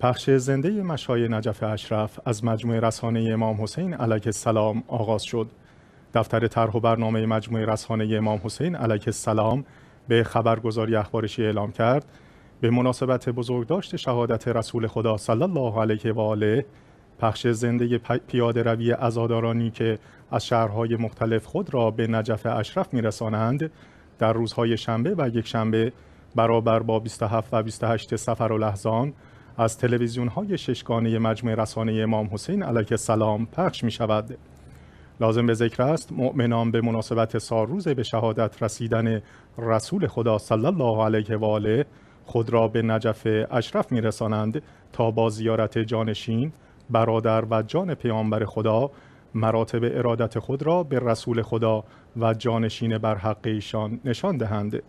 پخش زنده مشای نجف اشرف از مجموعه رسانه امام حسین علیه السلام آغاز شد. دفتر طرح و برنامه مجموعه رسانه امام حسین علیه السلام به خبرگزاری اخبارشی اعلام کرد به مناسبت بزرگداشت شهادت رسول خدا صلی الله علیه و آله پخش زنده پیاده روی عزادارانی که از شهرهای مختلف خود را به نجف اشرف میرسانند در روزهای شنبه و یک شنبه برابر با 27 و 28 سفر و لحظان از تلویزیون های ششگانه مجموعه رسانه امام حسین علیه السلام پخش می شود. لازم به ذکر است مؤمنان به مناسبت سالروز به شهادت رسیدن رسول خدا صلی الله علیه و آله خود را به نجف اشرف میرسانند تا با زیارت جانشین برادر و جان پیامبر خدا مراتب ارادت خود را به رسول خدا و جانشین برحق ایشان نشان دهند